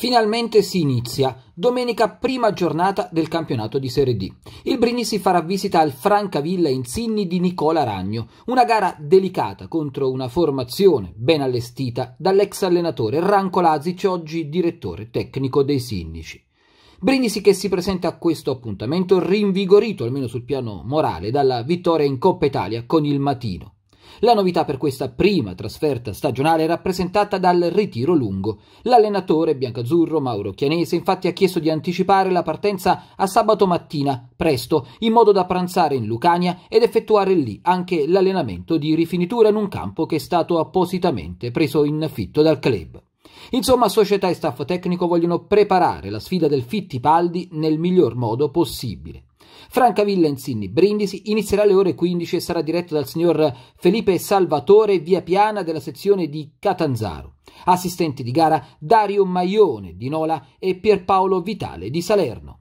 Finalmente si inizia, domenica prima giornata del campionato di Serie D. Il Brigni si farà visita al Francavilla Insigni di Nicola Ragno, una gara delicata contro una formazione ben allestita dall'ex allenatore Ranco Lazic, oggi direttore tecnico dei Sinnici. Brindisi che si presenta a questo appuntamento rinvigorito, almeno sul piano morale, dalla vittoria in Coppa Italia con il Matino. La novità per questa prima trasferta stagionale è rappresentata dal ritiro lungo. L'allenatore biancazzurro Mauro Chianese infatti ha chiesto di anticipare la partenza a sabato mattina, presto, in modo da pranzare in Lucania ed effettuare lì anche l'allenamento di rifinitura in un campo che è stato appositamente preso in affitto dal club. Insomma, società e staff tecnico vogliono preparare la sfida del Fittipaldi nel miglior modo possibile. Francavilla Insinni Brindisi inizierà alle ore 15 e sarà diretto dal signor Felipe Salvatore Via Piana della sezione di Catanzaro. Assistenti di gara Dario Maione di Nola e Pierpaolo Vitale di Salerno.